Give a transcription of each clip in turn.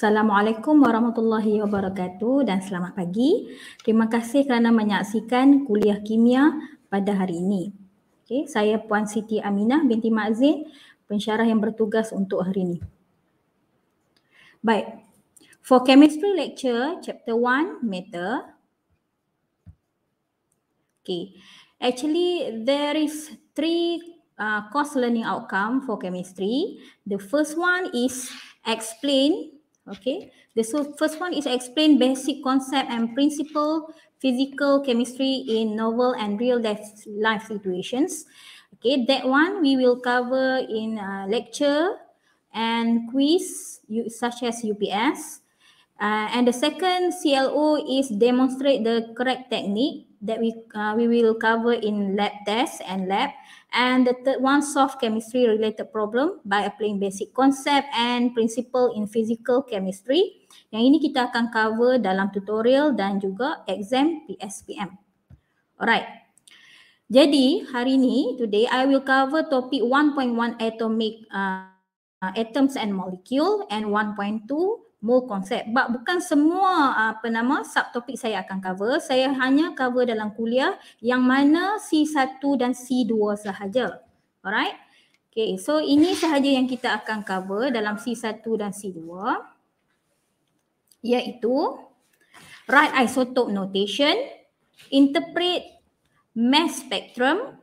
Assalamualaikum warahmatullahi wabarakatuh dan selamat pagi. Terima kasih kerana menyaksikan kuliah kimia pada hari ini. Okay, saya Puan Siti Aminah binti Ma'zin, pensyarah yang bertugas untuk hari ini. Baik, for chemistry lecture chapter 1, meter. Okay, actually there is three Uh, course learning outcome for chemistry. The first one is explain Okay, the so first one is explain basic concept and principle physical chemistry in novel and real life situations. Okay, that one we will cover in uh, lecture and quiz you, such as UPS. Uh, and the second CLO is demonstrate the correct technique that we uh, we will cover in lab test and lab. and the third one soft chemistry related problem by applying basic concept and principle in physical chemistry yang ini kita akan cover dalam tutorial dan juga exam PSPM alright jadi hari ini today I will cover topik 1.1 atomic uh, atoms and molecule and 1.2 more concept. But bukan semua apa nama subtopik saya akan cover. Saya hanya cover dalam kuliah yang mana C1 dan C2 sahaja. Alright. Okay, so ini sahaja yang kita akan cover dalam C1 dan C2 iaitu write isotope notation, interpret mass spectrum,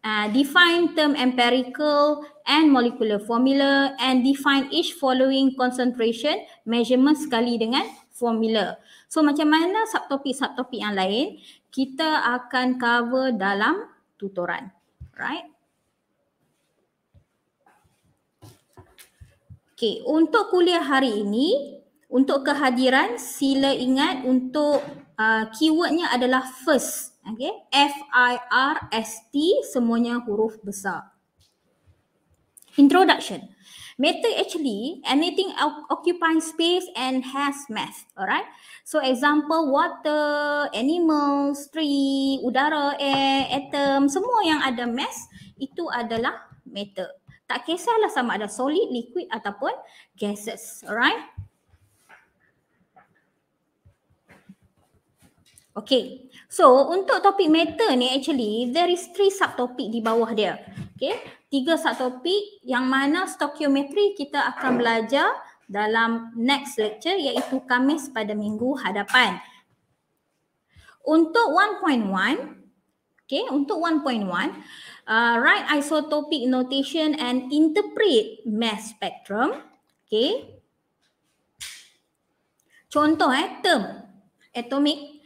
Uh, define term empirical and molecular formula and define each following concentration measurement sekali dengan formula. So macam mana subtopik-subtopik yang lain kita akan cover dalam tutoran. Right? Okay, untuk kuliah hari ini, untuk kehadiran sila ingat untuk uh, keywordnya adalah first. Okay. F-I-R-S-T semuanya huruf besar. Introduction. Matter actually anything occupying space and has mass. Alright. So example water, animals, tree, udara, air, atom, semua yang ada mass itu adalah matter. Tak kisahlah sama ada solid, liquid ataupun gases. Alright. Okay. So untuk topik matter ni actually there is three subtopik di bawah dia. Okay. Tiga subtopik yang mana stoichiometry kita akan belajar dalam next lecture iaitu Khamis pada minggu hadapan. Untuk 1.1, okay, untuk 1.1, uh, write isotopic notation and interpret mass spectrum, okay. Contoh eh, term, atomic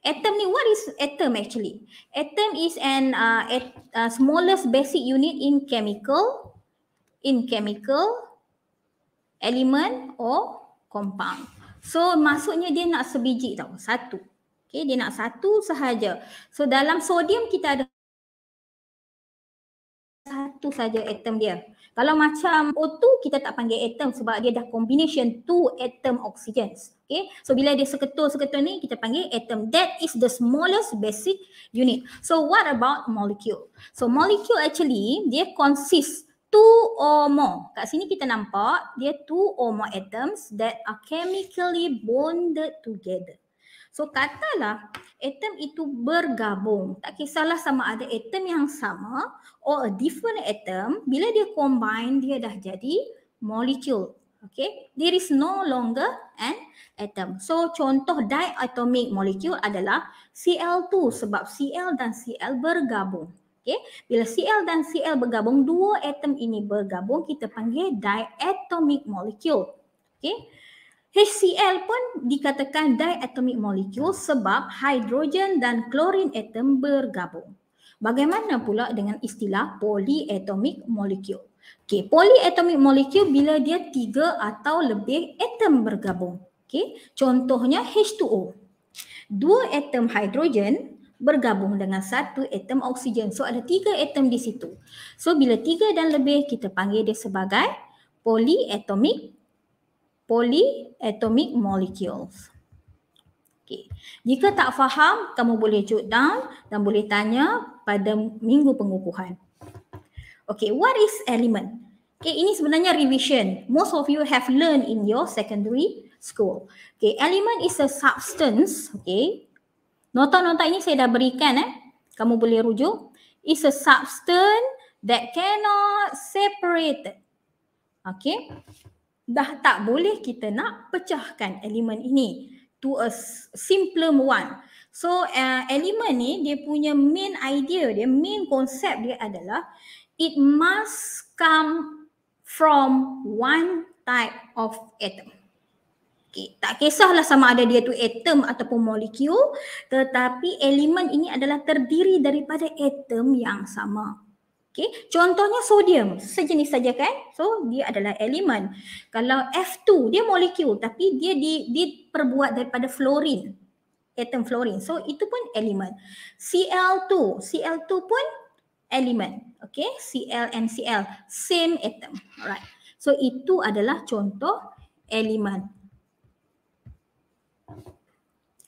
Atom ni, what is atom actually? Atom is an uh, at, uh, smallest basic unit in chemical, in chemical, element or compound. So, maksudnya dia nak sebiji tau, satu. Okay, dia nak satu sahaja. So, dalam sodium kita ada satu saja atom dia. Kalau macam O2 kita tak panggil atom sebab dia dah combination two atom oxygen. Okay. So bila dia seketul-seketul ni kita panggil atom. That is the smallest basic unit. So what about molecule? So molecule actually dia consist two or more. Kat sini kita nampak dia two or more atoms that are chemically bonded together. So katalah atom itu bergabung. Tak kisahlah sama ada atom yang sama or a different atom bila dia combine dia dah jadi molecule okay there is no longer an atom so contoh diatomic molecule adalah Cl2 sebab Cl dan Cl bergabung okay bila Cl dan Cl bergabung dua atom ini bergabung kita panggil diatomic molecule okay HCl pun dikatakan diatomic molecule sebab hidrogen dan klorin atom bergabung. Bagaimana pula dengan istilah polyatomic molecule? Okay, polyatomic molecule bila dia tiga atau lebih atom bergabung. Okay, contohnya H2O. Dua atom hidrogen bergabung dengan satu atom oksigen. So ada tiga atom di situ. So bila tiga dan lebih kita panggil dia sebagai polyatomic polyatomic molecules. Okay. Jika tak faham, kamu boleh jot down dan boleh tanya pada minggu pengukuhan. Okay, what is element? Okay, ini sebenarnya revision. Most of you have learned in your secondary school. Okay, element is a substance. Okay, nota-nota ini saya dah berikan eh. Kamu boleh rujuk. It's a substance that cannot separate. Okay, dah tak boleh kita nak pecahkan element ini to a simpler one. So uh, elemen ni dia punya main idea dia, main konsep dia adalah it must come from one type of atom. Okay. Tak kisahlah sama ada dia tu atom ataupun molekul tetapi elemen ini adalah terdiri daripada atom yang sama. Okay. Contohnya sodium, sejenis saja kan? So dia adalah elemen. Kalau F2, dia molekul tapi dia di, diperbuat daripada fluorin, Atom fluorin. So itu pun elemen. Cl2, Cl2 pun elemen. Okay, Cl and Cl, same atom. Alright. So itu adalah contoh elemen.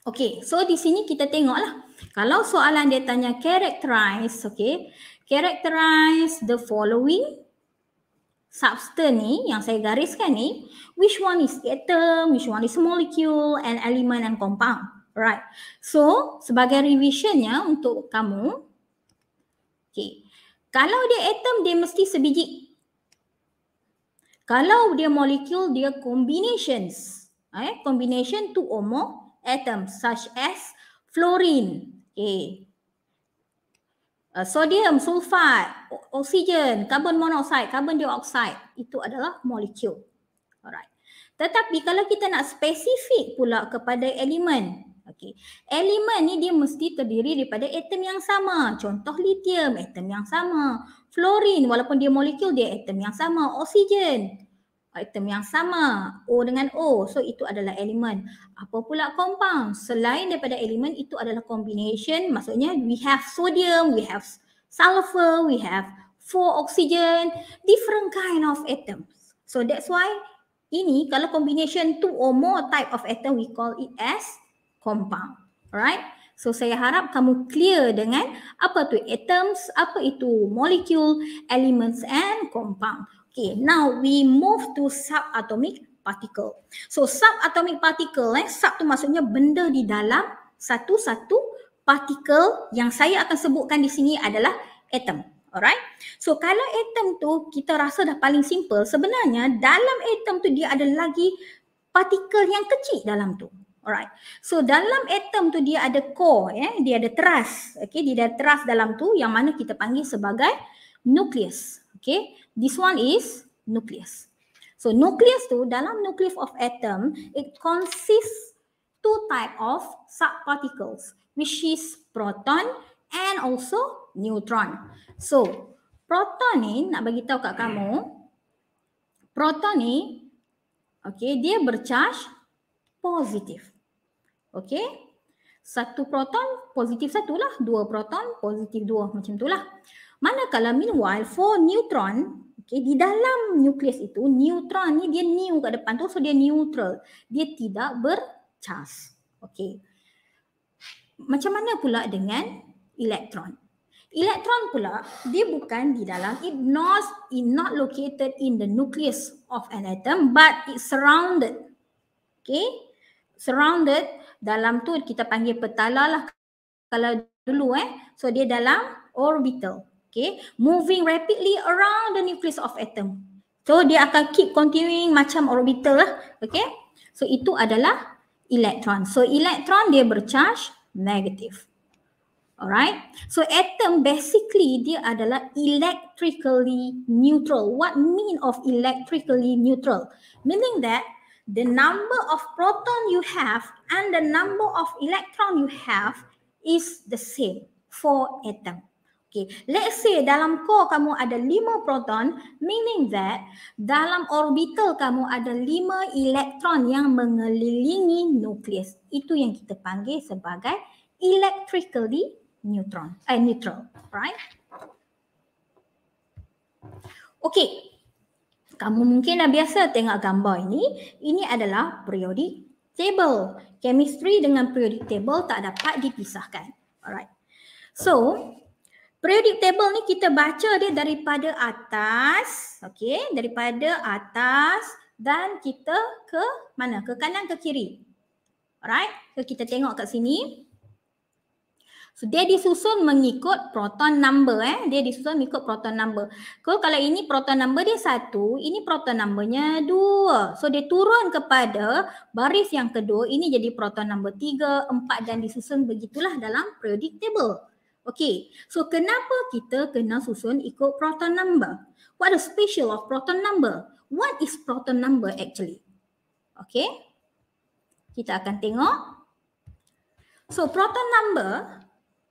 Okay, so di sini kita tengoklah. Kalau soalan dia tanya characterize, okay, characterize the following substance ni yang saya gariskan ni which one is atom which one is molecule and element and compound right so sebagai revisionnya untuk kamu okay kalau dia atom dia mesti sebiji kalau dia molecule dia combinations eh combination two or more atoms such as fluorine okay uh, sodium sulfat oksigen karbon monoksida, karbon dioksida, itu adalah molekul alright tetapi kalau kita nak spesifik pula kepada elemen okey elemen ni dia mesti terdiri daripada atom yang sama contoh lithium atom yang sama Fluorin, walaupun dia molekul dia atom yang sama oksigen item yang sama O dengan O so itu adalah elemen apa pula compound selain daripada elemen itu adalah combination maksudnya we have sodium we have sulfur we have four oxygen different kind of atoms so that's why ini kalau combination two or more type of atom we call it as compound alright so saya harap kamu clear dengan apa tu atoms apa itu molecule elements and compound Okay, now we move to subatomic particle. So subatomic particle, eh, sub tu maksudnya benda di dalam satu-satu particle yang saya akan sebutkan di sini adalah atom. Alright. So kalau atom tu kita rasa dah paling simple, sebenarnya dalam atom tu dia ada lagi particle yang kecil dalam tu. Alright. So dalam atom tu dia ada core, eh? dia ada teras. Okay, dia ada teras dalam tu yang mana kita panggil sebagai nukleus. Okay. This one is nucleus. So nucleus tu dalam nucleus of atom, it consists two type of subparticles, which is proton and also neutron. So proton ni nak bagi tahu kat kamu, proton ni, okay, dia bercharge positif. Okay, satu proton positif satu lah, dua proton positif dua macam tu lah. Manakala meanwhile for neutron, okay, di dalam nukleus itu, neutron ni dia new kat depan tu, so dia neutral. Dia tidak bercas. Okay. Macam mana pula dengan elektron? Elektron pula, dia bukan di dalam, it not, it not located in the nucleus of an atom, but it surrounded. Okay. Surrounded, dalam tu kita panggil petala lah. Kalau dulu eh. So dia dalam orbital okay, moving rapidly around the nucleus of atom. So dia akan keep continuing macam orbital lah, okay. So itu adalah elektron. So elektron dia bercharge negatif. Alright. So atom basically dia adalah electrically neutral. What mean of electrically neutral? Meaning that the number of proton you have and the number of electron you have is the same for atom. Okay. Let's say dalam core kamu ada lima proton, meaning that dalam orbital kamu ada lima elektron yang mengelilingi nukleus. Itu yang kita panggil sebagai electrically neutron, eh, neutral, right? Okay, kamu mungkin dah biasa tengok gambar ini. Ini adalah periodic table. Chemistry dengan periodic table tak dapat dipisahkan. Alright. So, periodic table ni kita baca dia daripada atas okay, daripada atas dan kita ke mana ke kanan ke kiri alright so kita tengok kat sini so dia disusun mengikut proton number eh dia disusun mengikut proton number so kalau ini proton number dia satu ini proton numbernya dua so dia turun kepada baris yang kedua ini jadi proton number tiga empat dan disusun begitulah dalam periodic table Okay, so kenapa kita kena susun ikut proton number? What the special of proton number? What is proton number actually? Okay, kita akan tengok. So proton number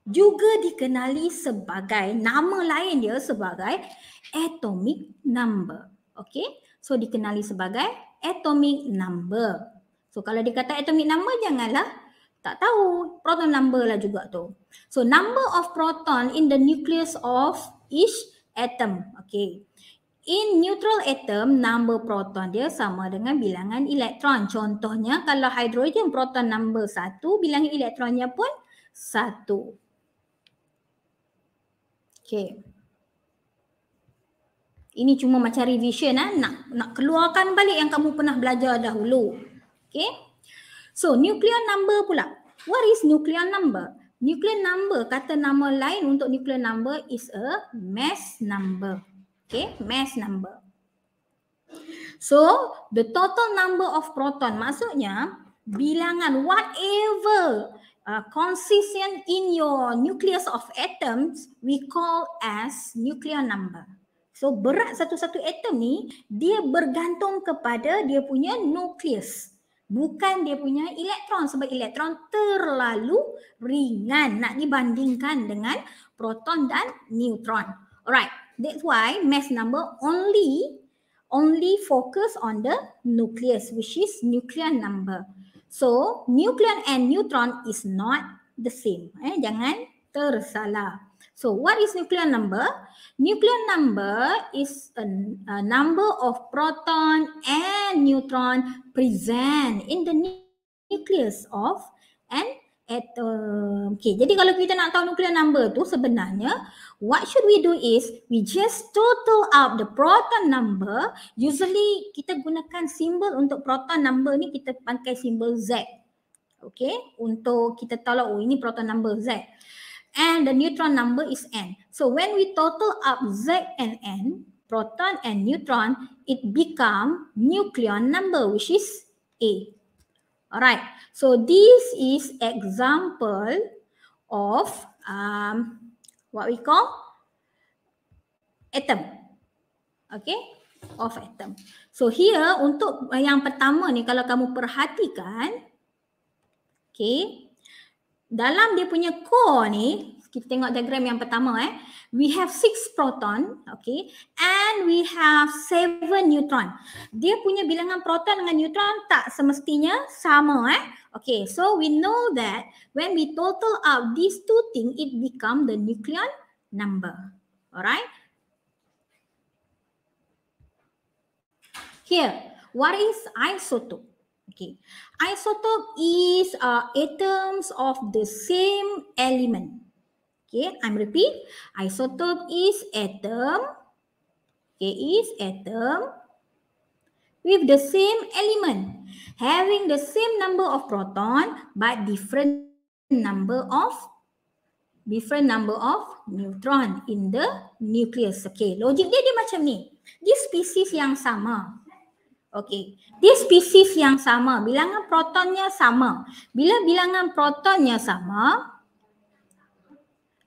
juga dikenali sebagai nama lain dia sebagai atomic number. Okay, so dikenali sebagai atomic number. So kalau dikata atomic number janganlah tak tahu proton number lah juga tu. So number of proton in the nucleus of each atom. Okay. In neutral atom, number proton dia sama dengan bilangan elektron. Contohnya kalau hidrogen proton number satu, bilangan elektronnya pun satu. Okay. Ini cuma macam revision lah. Nak, nak keluarkan balik yang kamu pernah belajar dahulu. Okay. So nuclear number pula. What is nuclear number? Nuclear number, kata nama lain untuk nuclear number is a mass number. Okay, mass number. So, the total number of proton, maksudnya bilangan whatever uh, consistent in your nucleus of atoms, we call as nuclear number. So, berat satu-satu atom ni, dia bergantung kepada dia punya nucleus bukan dia punya elektron sebab elektron terlalu ringan nak dibandingkan dengan proton dan neutron. Alright, that's why mass number only only focus on the nucleus which is nucleon number. So, nucleon and neutron is not the same. Eh? Jangan tersalah. So what is nuclear number? Nuclear number is a, a number of proton and neutron present in the nucleus of an atom. Okay, jadi kalau kita nak tahu nuclear number tu sebenarnya, what should we do is we just total up the proton number. Usually kita gunakan simbol untuk proton number ni kita pakai simbol Z. Okay, untuk kita tahu oh ini proton number Z and the neutron number is n. So when we total up Z and n, proton and neutron, it become nucleon number, which is A. Alright, so this is example of um, what we call atom. Okay, of atom. So here, untuk yang pertama ni, kalau kamu perhatikan, okay, dalam dia punya core ni kita tengok diagram yang pertama eh we have six proton okay and we have seven neutron dia punya bilangan proton dengan neutron tak semestinya sama eh okay so we know that when we total up these two thing it become the nucleon number alright here what is isotope Okay. Isotope is uh, atoms of the same element. Okay, I'm repeat. Isotope is atom. Okay, is atom with the same element. Having the same number of proton but different number of different number of neutron in the nucleus. Okay, logiknya dia macam ni. This species yang sama. Okey. Dia spesies yang sama. Bilangan protonnya sama. Bila bilangan protonnya sama.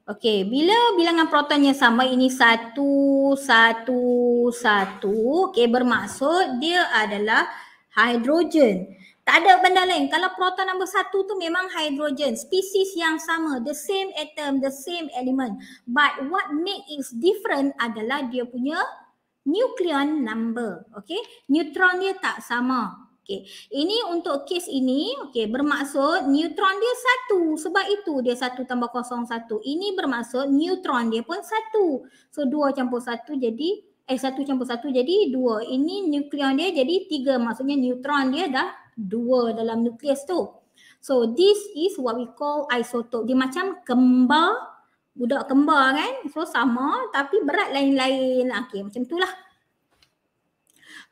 Okey. Bila bilangan protonnya sama ini satu, satu, satu. Okey. Bermaksud dia adalah hidrogen. Tak ada benda lain. Kalau proton nombor satu tu memang hidrogen. Spesies yang sama. The same atom, the same element. But what make it different adalah dia punya nucleon number. Okay. Neutron dia tak sama. Okay. Ini untuk kes ini, okay, bermaksud neutron dia satu. Sebab itu dia satu tambah kosong satu. Ini bermaksud neutron dia pun satu. So dua campur satu jadi, eh satu campur satu jadi dua. Ini nukleon dia jadi tiga. Maksudnya neutron dia dah dua dalam nukleus tu. So this is what we call isotope. Dia macam kembar budak kembar kan so sama tapi berat lain-lain Okay, macam itulah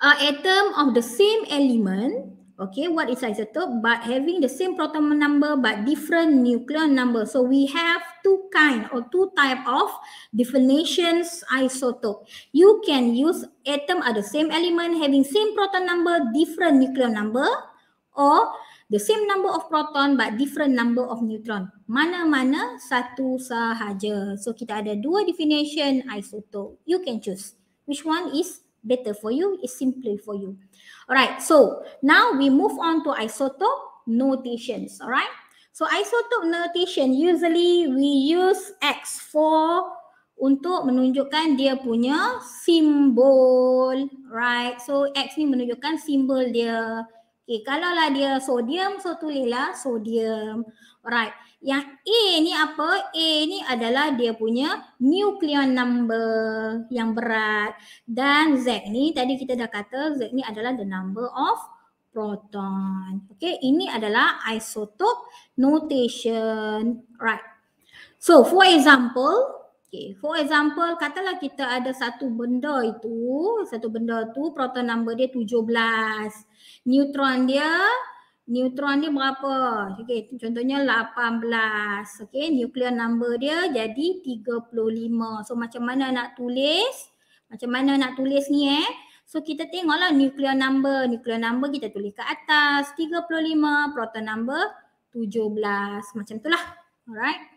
uh, atom of the same element okay what is isotope but having the same proton number but different nuclear number so we have two kind or two type of definitions isotope you can use atom are the same element having same proton number different nuclear number or The same number of proton but different number of neutron. Mana-mana satu sahaja. So kita ada dua definition isotope. You can choose which one is better for you, is simpler for you. Alright, so now we move on to isotope notations. Alright, so isotope notation usually we use x for untuk menunjukkan dia punya simbol. Right, so X ni menunjukkan simbol dia. Okay, kalaulah dia sodium, so tulislah sodium. Alright. Yang A ni apa? A ni adalah dia punya nucleon number yang berat. Dan Z ni tadi kita dah kata Z ni adalah the number of proton. Okay, ini adalah isotope notation. Right. So for example, Okay. For example, katalah kita ada satu benda itu, satu benda tu proton number dia 17. Neutron dia, neutron dia berapa? Okay. Contohnya 18. Okay. Nuclear number dia jadi 35. So macam mana nak tulis? Macam mana nak tulis ni eh? So kita tengoklah nuclear number. Nuclear number kita tulis ke atas. 35 proton number 17. Macam itulah. Alright.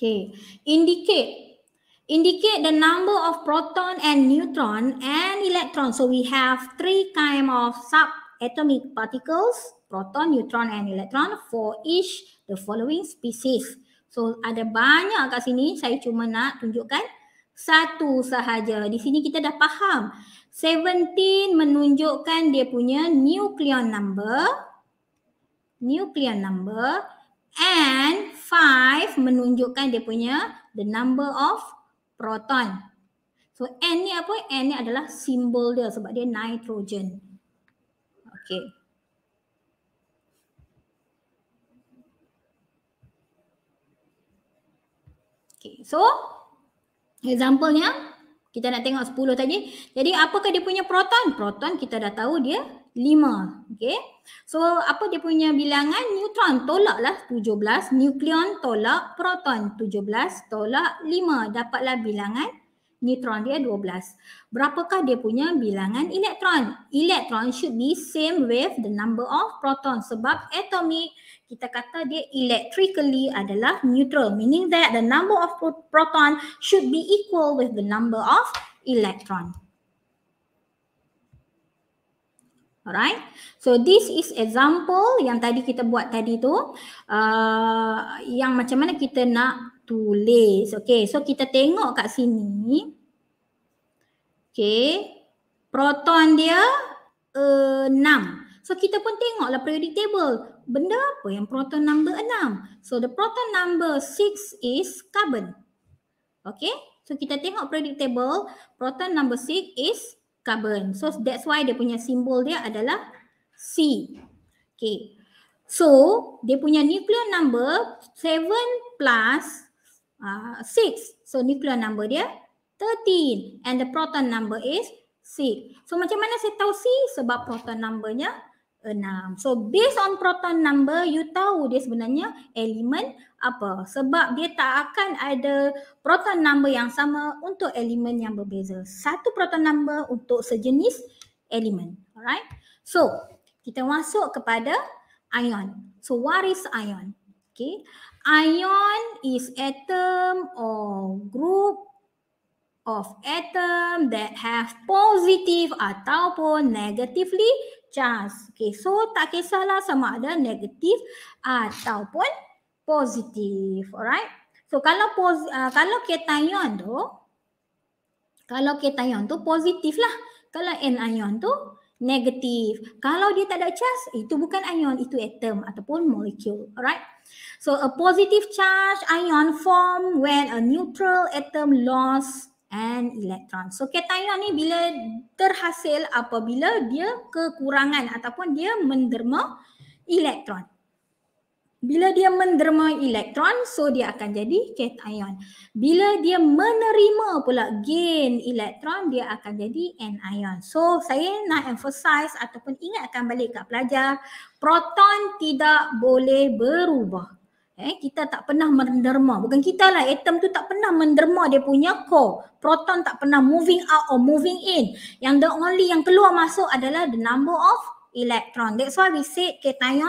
Okay, indicate. Indicate the number of proton and neutron and electron. So we have three kind of subatomic particles, proton, neutron and electron for each the following species. So ada banyak kat sini, saya cuma nak tunjukkan satu sahaja. Di sini kita dah faham. 17 menunjukkan dia punya nucleon number. Nucleon number. And five menunjukkan dia punya the number of proton. So N ni apa? N ni adalah simbol dia sebab dia nitrogen. Okay. Okay, so example kita nak tengok 10 tadi. Jadi apakah dia punya proton? Proton kita dah tahu dia lima. Okay. So apa dia punya bilangan? Neutron tolaklah belas. Nukleon tolak proton tujuh belas, tolak lima. Dapatlah bilangan neutron dia dua belas. Berapakah dia punya bilangan elektron? Elektron should be same with the number of proton sebab atomic kita kata dia electrically adalah neutral. Meaning that the number of proton should be equal with the number of electron. Alright. So this is example yang tadi kita buat tadi tu uh, yang macam mana kita nak tulis. Okay. So kita tengok kat sini. Okay. Proton dia enam. Uh, so kita pun tengoklah periodic table. Benda apa yang proton number enam? So the proton number six is carbon. Okay. So kita tengok periodic table. Proton number six is stubborn. So that's why dia punya simbol dia adalah C. Okay. So dia punya nuclear number 7 plus uh, 6. So nuclear number dia 13 and the proton number is C. So macam mana saya tahu C? Sebab proton numbernya 13 enam. So based on proton number you tahu dia sebenarnya elemen apa sebab dia tak akan ada proton number yang sama untuk elemen yang berbeza. Satu proton number untuk sejenis elemen. Alright. So kita masuk kepada ion. So what is ion? Okay. Ion is atom or group of atom that have positive ataupun negatively Charge, Okay, so tak kisahlah sama ada negatif ah, ataupun positif. Alright. So kalau pos, uh, ah, kalau ketayon tu, kalau ketayon tu positif lah. Kalau anion tu negatif. Kalau dia tak ada charge, eh, itu bukan ion, itu atom ataupun molekul, Alright. So a positive charge ion form when a neutral atom lost and electron. So kationik ni bila terhasil apabila dia kekurangan ataupun dia menderma elektron. Bila dia menderma elektron, so dia akan jadi kationik. Bila dia menerima pula gain elektron, dia akan jadi anion. So saya nak emphasize ataupun ingatkan balik kat pelajar, proton tidak boleh berubah. Eh, kita tak pernah menderma. Bukan kita lah. Atom tu tak pernah menderma dia punya core. Proton tak pernah moving out or moving in. Yang the only yang keluar masuk adalah the number of electron. That's why we said cation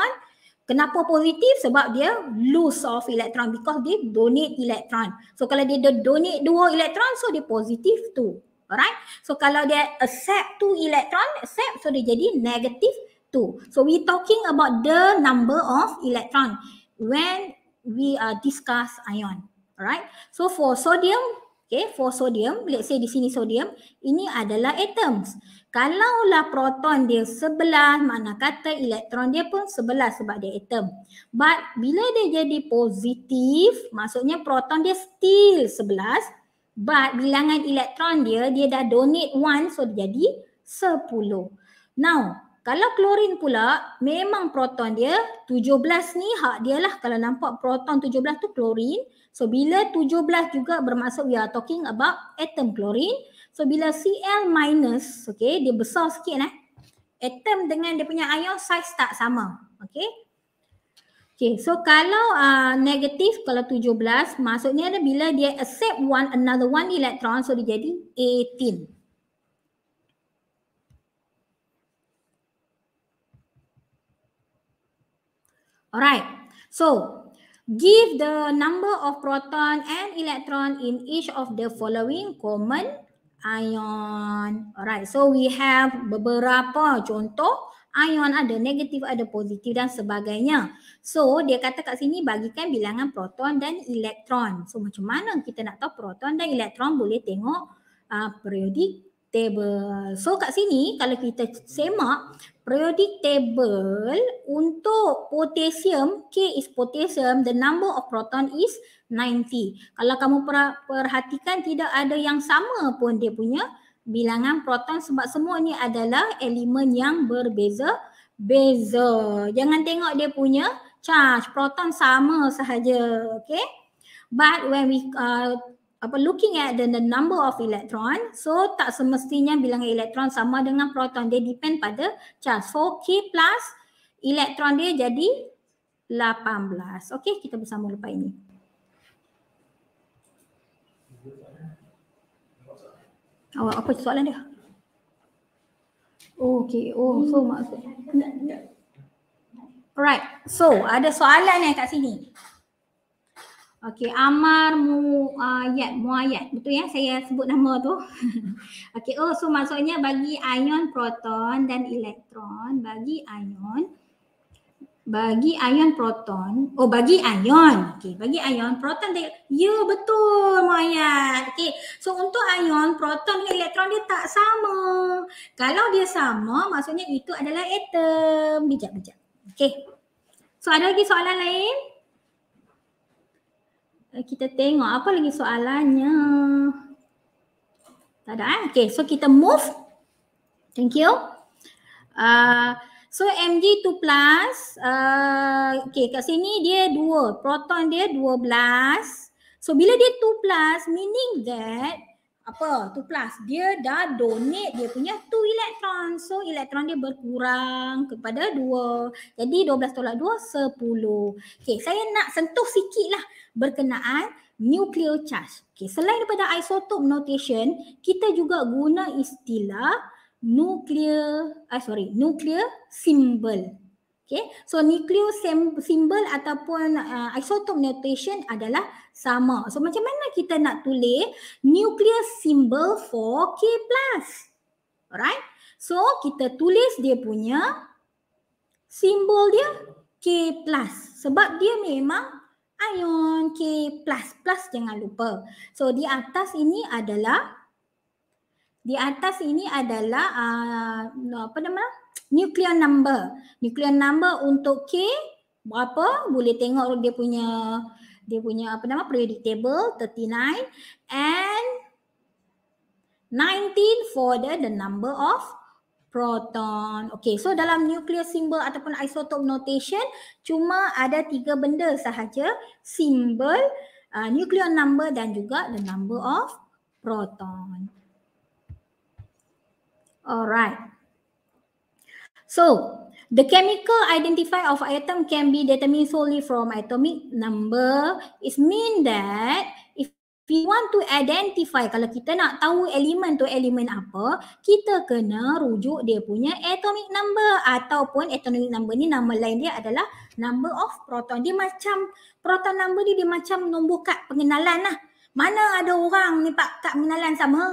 kenapa positif? Sebab dia lose of electron because dia donate electron. So kalau dia donate dua electron so dia positif tu. Alright. So kalau dia accept two electron, accept so dia jadi negative two. So we talking about the number of electron. When we uh, discuss ion. Alright. So for sodium, okay, for sodium, let's say di sini sodium, ini adalah atoms. Kalaulah proton dia sebelah, mana kata elektron dia pun sebelah sebab dia atom. But bila dia jadi positif, maksudnya proton dia still sebelah, but bilangan elektron dia, dia dah donate one, so dia jadi sepuluh. Now, kalau klorin pula memang proton dia 17 ni hak dia lah kalau nampak proton 17 tu klorin so bila 17 juga bermaksud we are talking about atom klorin so bila Cl minus okay dia besar sikit eh atom dengan dia punya ion size tak sama okay Okay, so kalau uh, negatif kalau 17 maksudnya ada bila dia accept one another one electron so dia jadi 18. Alright, so give the number of proton and electron in each of the following common ion. Alright, so we have beberapa contoh ion ada negatif, ada positif dan sebagainya. So dia kata kat sini bagikan bilangan proton dan elektron. So macam mana kita nak tahu proton dan elektron boleh tengok uh, periodik table. So kat sini kalau kita semak periodic table untuk potassium, K is potassium, the number of proton is 90. Kalau kamu perhatikan tidak ada yang sama pun dia punya bilangan proton sebab semua ni adalah elemen yang berbeza-beza. Jangan tengok dia punya charge. Proton sama sahaja. Okay. But when we uh, apa looking at the, the number of electron so tak semestinya bilangan elektron sama dengan proton dia depend pada charge so k plus elektron dia jadi 18 okey kita bersama lepas ini awak apa soalan dia oh, okey oh so maksud Alright, so ada soalan yang kat sini. Okey, Amar Mu Ayat, ah, Mu Ayat. Betul ya, saya sebut nama tu. Okey, oh so maksudnya bagi ion proton dan elektron, bagi ion bagi ion proton, oh bagi ion. Okey, bagi ion proton dia ya betul Mu Ayat. Okey. So untuk ion proton dan elektron dia tak sama. Kalau dia sama, maksudnya itu adalah atom. Bijak-bijak. Okey. So ada lagi soalan lain? Eh, kita tengok apa lagi soalannya. Tak ada eh? Okay, so kita move. Thank you. Uh, so Mg2+, uh, okay kat sini dia 2. Proton dia 12. So bila dia 2+, meaning that apa tu plus dia dah donate dia punya tu elektron so elektron dia berkurang kepada dua jadi 12 tolak 2 10 okey saya nak sentuh sikit lah berkenaan nuclear charge okey selain daripada isotope notation kita juga guna istilah nuclear ah sorry nuclear symbol Okay, so nucleo simbol ataupun uh, isotop notation adalah sama. So macam mana kita nak tulis nucleus simbol for K+. Alright, so kita tulis dia punya simbol dia K+. Sebab dia memang ion K++ jangan lupa. So di atas ini adalah di atas ini adalah uh, apa nama? nuclear number. Nuclear number untuk K berapa? Boleh tengok dia punya dia punya apa nama periodic table 39 and 19 for the, the number of proton. Okay, so dalam nuclear symbol ataupun isotope notation cuma ada tiga benda sahaja, simbol, uh, nuclear number dan juga the number of proton. Alright. So, the chemical identify of atom can be determined solely from atomic number. It mean that if we want to identify, kalau kita nak tahu elemen tu elemen apa, kita kena rujuk dia punya atomic number ataupun atomic number ni nama lain dia adalah number of proton. Dia macam proton number dia, dia macam nombor kad pengenalan lah. Mana ada orang ni pak kad pengenalan sama?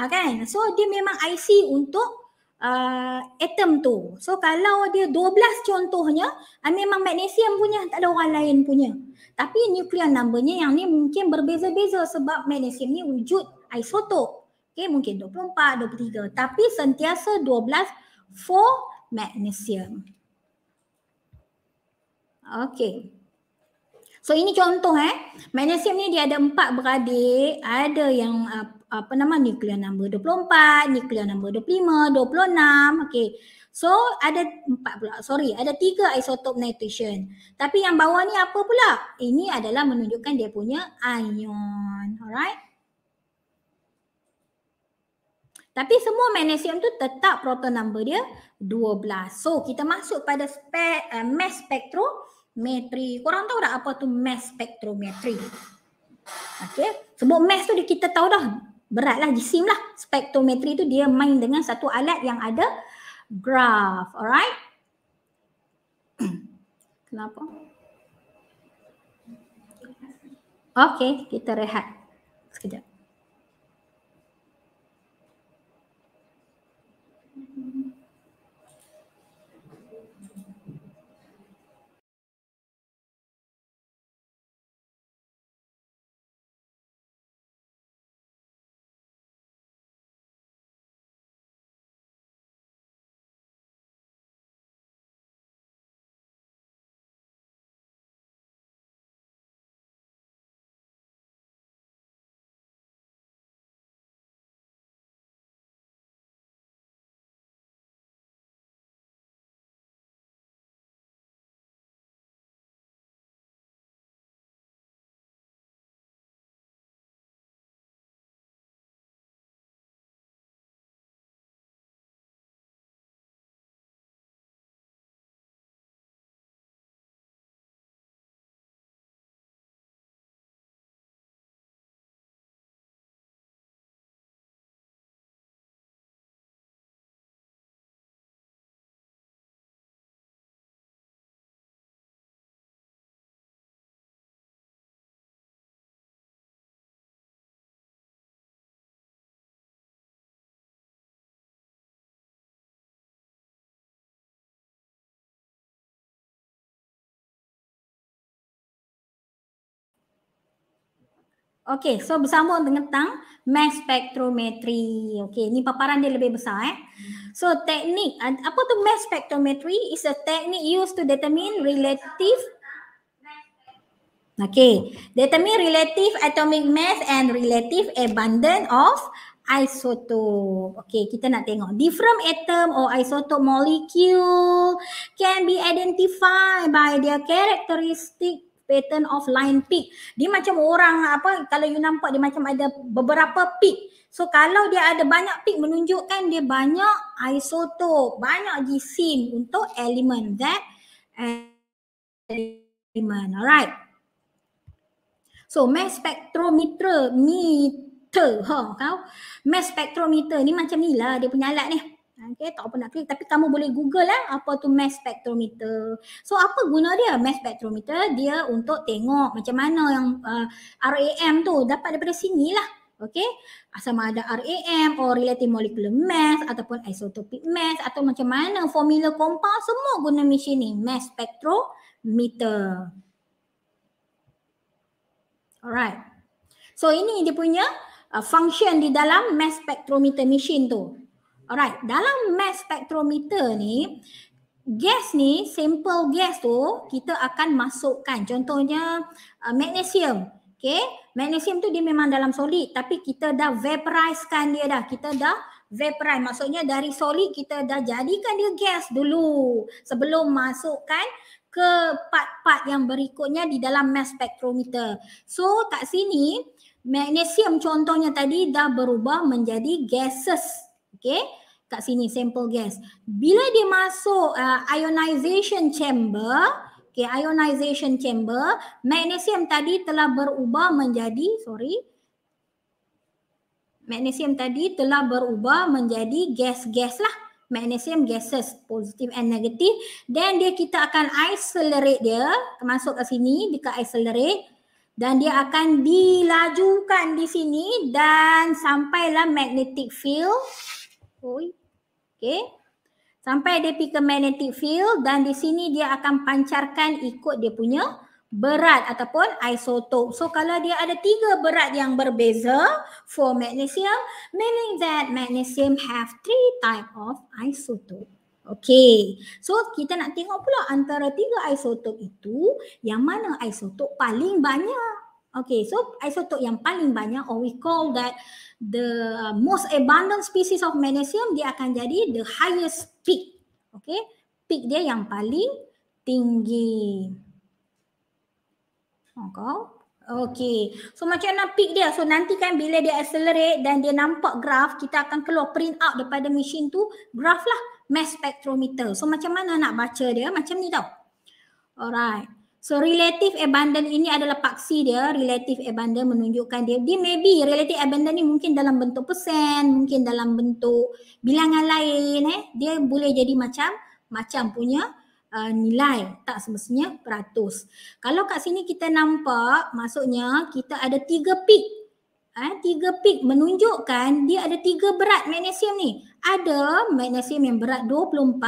Ha, kan? So dia memang IC untuk uh, atom tu. So kalau dia 12 contohnya, uh, memang magnesium punya, tak ada orang lain punya. Tapi nuklear numbernya yang ni mungkin berbeza-beza sebab magnesium ni wujud isotop. Okay, mungkin 24, 23. Tapi sentiasa 12 for magnesium. Okay. So ini contoh eh. Magnesium ni dia ada empat beradik. Ada yang uh, Ah, apa nama nuclear number 24, nuclear number 25, 26. okey So ada empat pula. Sorry. Ada tiga isotop nitrogen. Tapi yang bawah ni apa pula? Ini adalah menunjukkan dia punya ion. Alright. Tapi semua magnesium tu tetap proton number dia 12. So kita masuk pada spe- uh, mass spectrometry. Korang tahu tak apa tu mass spectrometry? Okay. Sebab mass tu kita tahu dah berat lah jisim lah spektrometri tu dia main dengan satu alat yang ada graf alright kenapa okay kita rehat Okey, so bersambung dengan tentang mass spectrometry. Okey, ni paparan dia lebih besar eh. So, teknik apa tu mass spectrometry? Is a technique used to determine relative Okey, determine relative atomic mass and relative abundance of isotope. Okey, kita nak tengok different atom or isotope molecule can be identified by their characteristic pattern of line peak. Dia macam orang apa kalau you nampak dia macam ada beberapa peak. So kalau dia ada banyak peak menunjukkan dia banyak isotop, banyak jisim untuk element that element. Alright. So mass spectrometer meter ha kau. Mass spectrometer ni macam ni lah dia punya alat ni. Okay, tak apa nak klik tapi kamu boleh google lah apa tu mass spectrometer. So apa guna dia mass spectrometer? Dia untuk tengok macam mana yang uh, RAM tu dapat daripada sini lah. Okay, ah, sama ada RAM or relative molecular mass ataupun isotopic mass atau macam mana formula kompar semua guna mesin ni mass spectrometer. Alright. So ini dia punya uh, function di dalam mass spectrometer mesin tu. Alright, dalam mass spectrometer ni, gas ni, sampel gas tu kita akan masukkan. Contohnya uh, magnesium. Okay, magnesium tu dia memang dalam solid tapi kita dah vaporizekan dia dah. Kita dah vaporize. Maksudnya dari solid kita dah jadikan dia gas dulu sebelum masukkan ke part-part yang berikutnya di dalam mass spectrometer. So kat sini magnesium contohnya tadi dah berubah menjadi gases Okay, kat sini sample gas. Bila dia masuk uh, ionization chamber, okay, ionization chamber, magnesium tadi telah berubah menjadi, sorry, magnesium tadi telah berubah menjadi gas-gas lah. Magnesium gases, positif and negatif. Dan dia kita akan accelerate dia, masuk ke sini, dia accelerate. Dan dia akan dilajukan di sini dan sampailah magnetic field Oi. Okay. Sampai dia pergi ke magnetic field dan di sini dia akan pancarkan ikut dia punya berat ataupun isotope. So kalau dia ada tiga berat yang berbeza for magnesium, meaning that magnesium have three type of isotope. Okay, so kita nak tengok pula antara tiga isotop itu yang mana isotop paling banyak. Okay, so isotop yang paling banyak or we call that the uh, most abundant species of magnesium dia akan jadi the highest peak. Okay, peak dia yang paling tinggi. Okay. Okay. So macam mana peak dia? So nanti kan bila dia accelerate dan dia nampak graf, kita akan keluar print out daripada mesin tu graf lah mass spectrometer. So macam mana nak baca dia? Macam ni tau. Alright. So relative abandon ini adalah paksi dia, relative abandon menunjukkan dia dia maybe relative abandon ni mungkin dalam bentuk persen, mungkin dalam bentuk bilangan lain eh. Dia boleh jadi macam macam punya uh, nilai, tak semestinya peratus. Kalau kat sini kita nampak maksudnya kita ada tiga peak. Eh, tiga peak menunjukkan dia ada tiga berat magnesium ni. Ada magnesium yang berat 24,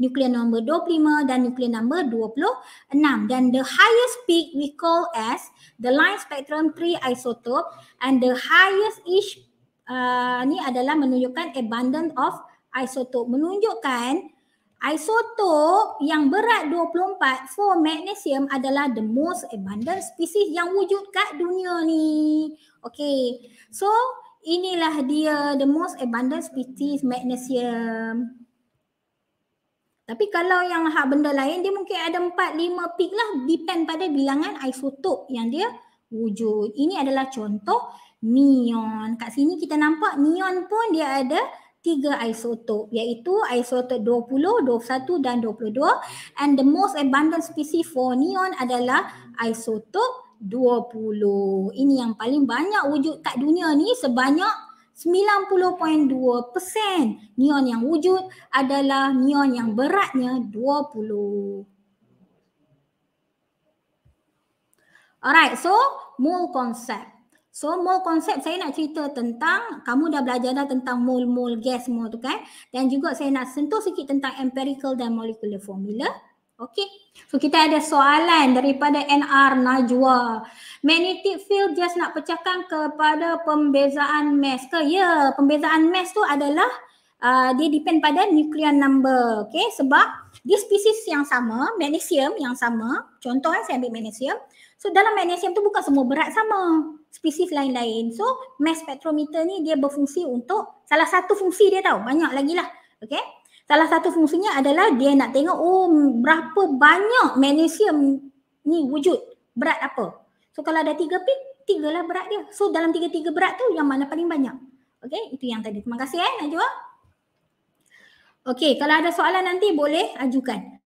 nuclear number 25 dan nuclear number 26 dan the highest peak we call as the line spectrum 3 isotope and the highest each uh, ni adalah menunjukkan abundance of isotope menunjukkan isotop yang berat 24 for magnesium adalah the most abundant species yang wujud kat dunia ni. Okay. So inilah dia the most abundant species magnesium. Tapi kalau yang hak benda lain dia mungkin ada 4 5 peak lah depend pada bilangan isotope yang dia wujud. Ini adalah contoh neon. Kat sini kita nampak neon pun dia ada tiga isotop iaitu isotop 20, 21 dan 22 and the most abundant species for neon adalah isotop 20. Ini yang paling banyak wujud kat dunia ni sebanyak 90.2% neon yang wujud adalah neon yang beratnya 20. Alright, so mole concept. So mole concept saya nak cerita tentang kamu dah belajar dah tentang mole-mole gas semua tu kan. Dan juga saya nak sentuh sikit tentang empirical dan molecular formula. Okay. So kita ada soalan daripada NR Najwa. Magnetic field just nak pecahkan kepada pembezaan mass ke? Ya, pembezaan mass tu adalah uh, dia depend pada nuclear number. Okay, sebab di spesies yang sama, magnesium yang sama, contoh kan saya ambil magnesium. So dalam magnesium tu bukan semua berat sama. Spesies lain-lain. So mass spectrometer ni dia berfungsi untuk salah satu fungsi dia tau. Banyak lagi lah. Okay salah satu fungsinya adalah dia nak tengok oh berapa banyak magnesium ni wujud berat apa so kalau ada tiga peak tiga lah berat dia so dalam tiga tiga berat tu yang mana paling banyak okay itu yang tadi terima kasih eh Najwa okay kalau ada soalan nanti boleh ajukan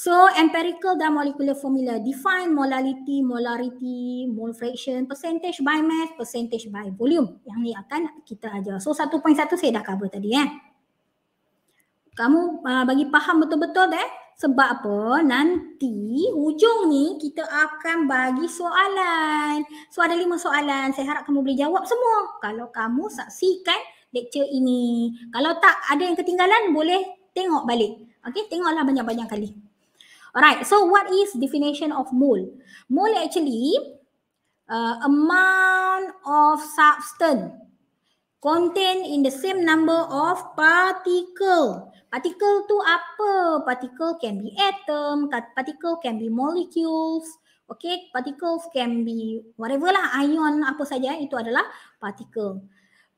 So empirical dan molecular formula define molality, molarity, mole fraction, percentage by mass, percentage by volume. Yang ni akan kita ajar. So 1.1 saya dah cover tadi eh. Ya? kamu uh, bagi faham betul-betul eh sebab apa nanti hujung ni kita akan bagi soalan. So ada lima soalan. Saya harap kamu boleh jawab semua. Kalau kamu saksikan lecture ini. Kalau tak ada yang ketinggalan boleh tengok balik. Okay tengoklah banyak-banyak kali. Alright so what is definition of mole? Mole actually uh, amount of substance contained in the same number of particle Partikel tu apa? Partikel can be atom, partikel can be molecules, okay? Partikel can be whatever lah, ion apa saja eh. itu adalah partikel.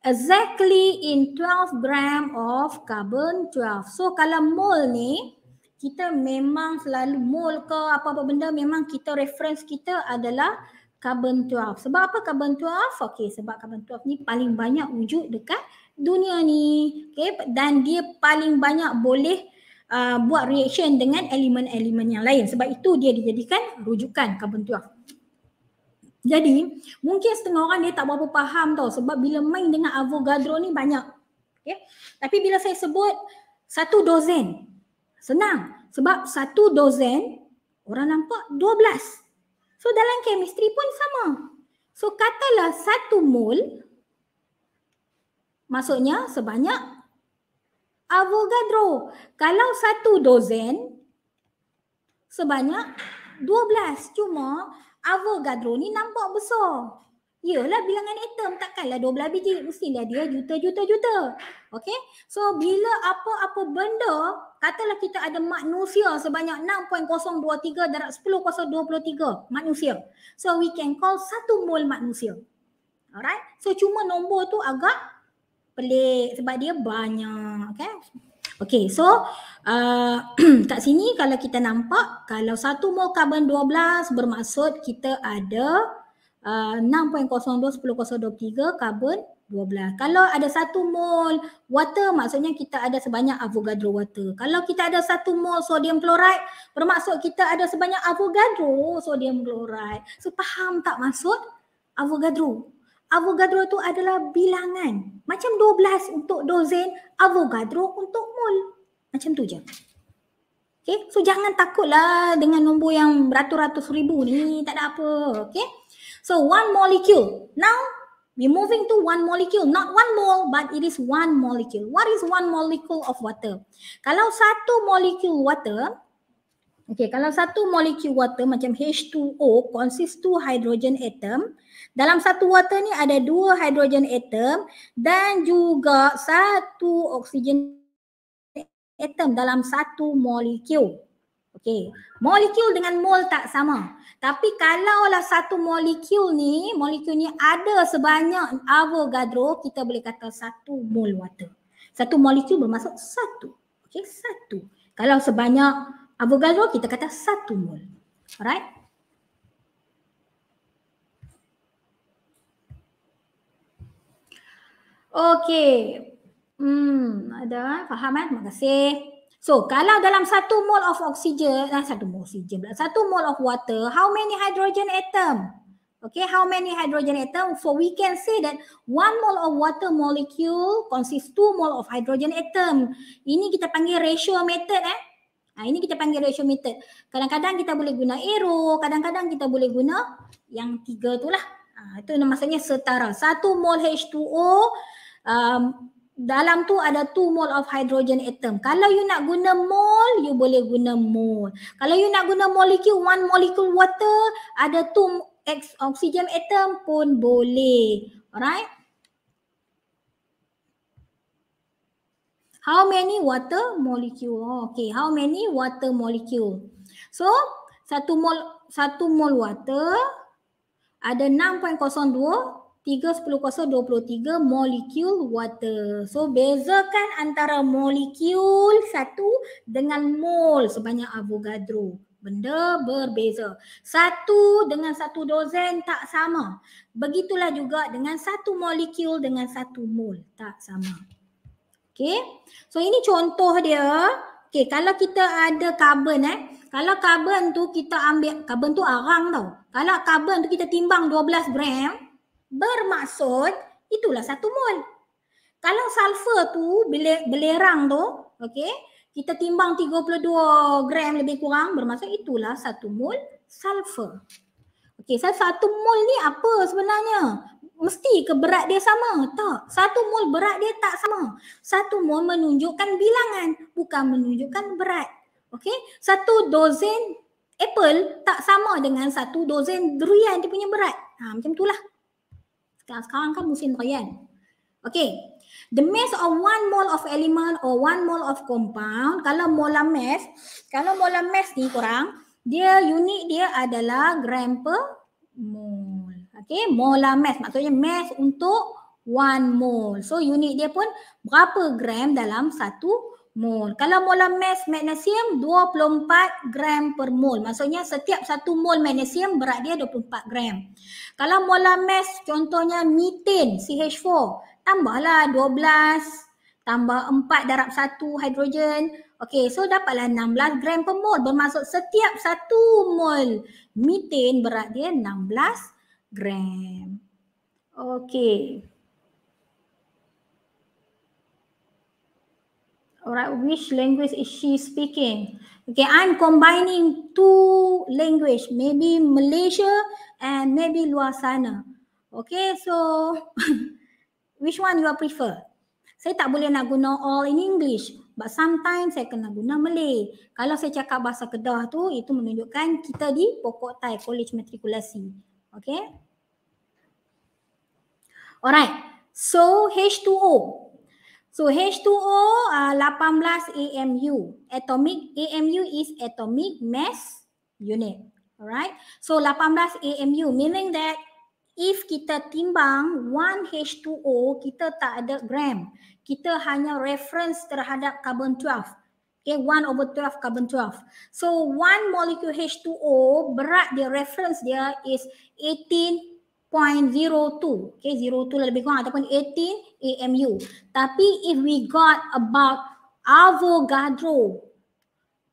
Exactly in 12 gram of carbon 12. So kalau mol ni, kita memang selalu mol ke apa-apa benda memang kita reference kita adalah carbon 12. Sebab apa carbon 12? Okay, sebab carbon 12 ni paling banyak wujud dekat dunia ni okay? dan dia paling banyak boleh uh, buat reaction dengan elemen-elemen yang lain sebab itu dia dijadikan rujukan carbon 12 jadi mungkin setengah orang dia tak berapa faham tau sebab bila main dengan Avogadro ni banyak. Okay? Tapi bila saya sebut satu dozen senang sebab satu dozen orang nampak dua belas. So dalam chemistry pun sama. So katalah satu mol Maksudnya sebanyak Avogadro. Kalau satu dozen sebanyak 12. Cuma Avogadro ni nampak besar. Yelah, bilangan atom takkanlah 12 biji mesti dia dia juta-juta-juta. Okay. So bila apa-apa benda katalah kita ada manusia sebanyak 6.023 darab 10.023 manusia. So we can call satu mol manusia. Alright. So cuma nombor tu agak pelik sebab dia banyak kan Okay so uh, kat sini kalau kita nampak kalau satu mol karbon 12 bermaksud kita ada uh, 6.02-10.023 karbon 12. Kalau ada satu mol water maksudnya kita ada sebanyak Avogadro water. Kalau kita ada satu mol sodium chloride bermaksud kita ada sebanyak Avogadro sodium chloride. So faham tak maksud Avogadro? Avogadro tu adalah bilangan. Macam 12 untuk dozen, Avogadro untuk mol. Macam tu je. Okay, so jangan takutlah dengan nombor yang beratus-ratus ribu ni, tak ada apa. Okay, so one molecule. Now, we moving to one molecule. Not one mole, but it is one molecule. What is one molecule of water? Kalau satu molecule water, okay, kalau satu molecule water macam H2O consists two hydrogen atom, dalam satu water ni ada dua hidrogen atom dan juga satu oksigen atom dalam satu molekul. Okey, molekul dengan mol tak sama. Tapi kalaulah satu molekul ni, molekul ni ada sebanyak Avogadro, kita boleh kata satu mol water. Satu molekul bermaksud satu. Okey, satu. Kalau sebanyak Avogadro, kita kata satu mol. Alright? Okey. Hmm, ada faham kan? Terima kasih. So, kalau dalam satu mole of oxygen, ah, satu mole oxygen pula, satu mole of water, how many hydrogen atom? Okay, how many hydrogen atom? So we can say that one mole of water molecule consists two mole of hydrogen atom. Ini kita panggil ratio method eh. Nah, ha, ini kita panggil ratio method. Kadang-kadang kita boleh guna arrow, kadang-kadang kita boleh guna yang tiga tu lah. Ha, itu maksudnya setara. Satu mole H2O um, dalam tu ada 2 mole of hydrogen atom. Kalau you nak guna mole, you boleh guna mole. Kalau you nak guna molecule, one molecule water, ada 2 x oxygen atom pun boleh. Alright? How many water molecule? Oh, okay, how many water molecule? So, 1 mole 1 mole water ada 6.02 310 kuasa 23 molekul water. So bezakan antara molekul satu dengan mol sebanyak Avogadro. Benda berbeza. Satu dengan satu dozen tak sama. Begitulah juga dengan satu molekul dengan satu mol. Tak sama. Okay. So ini contoh dia. Okay kalau kita ada karbon eh. Kalau karbon tu kita ambil, karbon tu arang tau. Kalau karbon tu kita timbang 12 gram bermaksud itulah satu mol. Kalau sulfur tu belerang tu, okey, kita timbang 32 gram lebih kurang bermaksud itulah satu mol sulfur. Okey, so satu mol ni apa sebenarnya? Mesti ke berat dia sama? Tak. Satu mol berat dia tak sama. Satu mol menunjukkan bilangan, bukan menunjukkan berat. Okey, satu dozen apple tak sama dengan satu dozen durian dia punya berat. Ha, macam itulah sekarang. Sekarang kan musim raya. Okay. The mass of one mole of element or one mole of compound. Kalau molar mass, kalau molar mass ni kurang, dia unit dia adalah gram per mole. Okay. Molar mass. Maksudnya mass untuk one mole. So unit dia pun berapa gram dalam satu mol. Kalau molar lah mass magnesium 24 gram per mol. Maksudnya setiap satu mol magnesium berat dia 24 gram. Kalau molar lah mass contohnya metin CH4 tambahlah 12 tambah 4 darab 1 hidrogen. Okey, so dapatlah 16 gram per mol. Bermaksud setiap satu mol metin berat dia 16 gram. Okey. Alright, which language is she speaking? Okay, I'm combining two language, maybe Malaysia and maybe luar sana. Okay, so which one you prefer? Saya tak boleh nak guna all in English. But sometimes saya kena guna Malay. Kalau saya cakap bahasa Kedah tu, itu menunjukkan kita di Pokok Thai College Matrikulasi. Okay? Alright. So H2O. So H2O uh, 18 AMU. Atomic AMU is atomic mass unit. Alright. So 18 AMU meaning that if kita timbang 1 H2O kita tak ada gram. Kita hanya reference terhadap carbon 12. Okay, 1 over 12 carbon 12. So, one molecule H2O, berat dia, reference dia is 0.02 okay 0.02 lah lebih kurang ataupun 18 AMU tapi if we got about Avogadro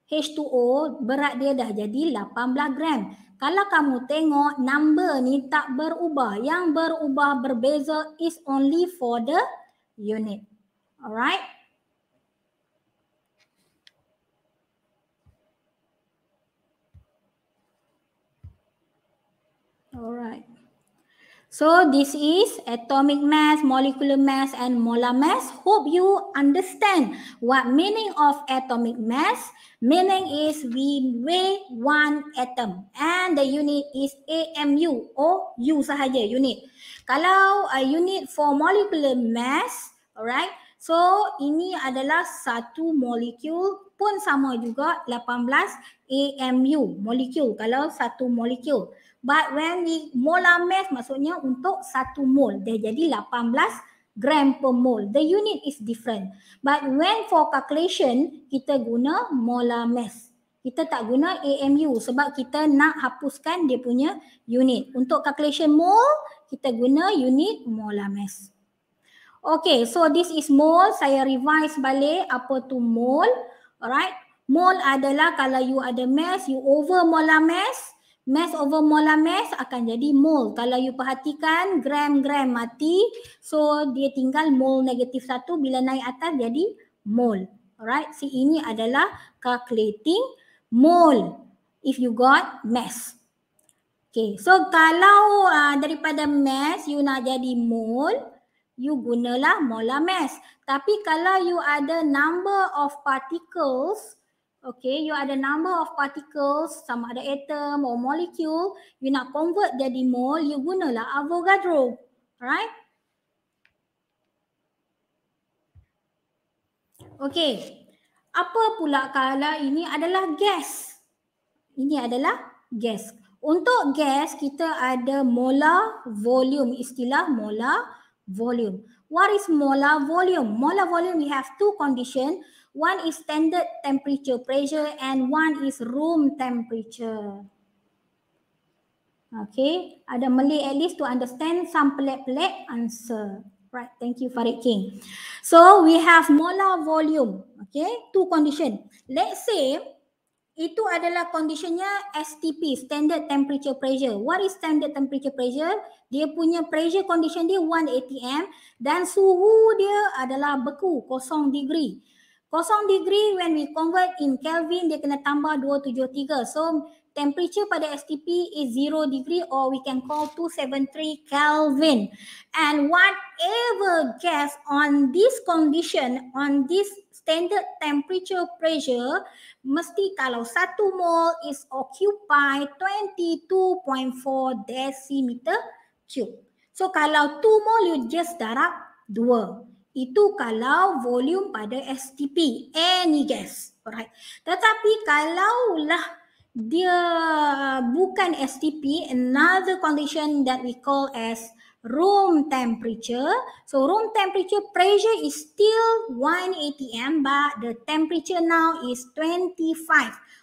H2O berat dia dah jadi 18 gram kalau kamu tengok number ni tak berubah yang berubah berbeza is only for the unit alright So this is atomic mass, molecular mass and molar mass. Hope you understand what meaning of atomic mass. Meaning is we weigh one atom and the unit is AMU or U sahaja unit. Kalau a unit for molecular mass, alright. So ini adalah satu molecule pun sama juga 18 AMU molekul kalau satu molekul. But when we molar mass maksudnya untuk satu mol dia jadi 18 gram per mol. The unit is different. But when for calculation kita guna molar mass. Kita tak guna AMU sebab kita nak hapuskan dia punya unit. Untuk calculation mol kita guna unit molar mass. Okay, so this is mole. Saya revise balik apa tu mole. Alright. Mol adalah kalau you ada mass, you over molar mass. Mass over molar mass akan jadi mol. Kalau you perhatikan gram-gram mati. So dia tinggal mol negatif satu bila naik atas jadi mol. Alright. So ini adalah calculating mol if you got mass. Okay. So kalau uh, daripada mass you nak jadi mol you gunalah molar mass. Tapi kalau you ada number of particles, okay, you ada number of particles sama ada atom or molecule, you nak convert jadi mole, you gunalah Avogadro. Alright? Okay. Apa pula kalau ini adalah gas? Ini adalah gas. Untuk gas, kita ada molar volume. Istilah molar volume. What is molar volume? Molar volume, we have two conditions. One is standard temperature pressure and one is room temperature. Okay, ada Malay at least to understand some pelik-pelik answer. Right, thank you Farid King. So, we have molar volume. Okay, two condition. Let's say itu adalah conditionnya STP, Standard Temperature Pressure. What is Standard Temperature Pressure? Dia punya pressure condition dia 1 atm dan suhu dia adalah beku, 0 degree. 0 degree when we convert in Kelvin, dia kena tambah 273. So, temperature pada STP is 0 degree or we can call 273 Kelvin. And whatever gas on this condition, on this standard temperature pressure mesti kalau satu mole is occupy 22.4 decimeter cube. So kalau two mole you just darab dua. Itu kalau volume pada STP. Any gas, Alright. Tetapi kalau lah dia bukan STP, another condition that we call as room temperature. So room temperature pressure is still 1 atm, but the temperature now is 25.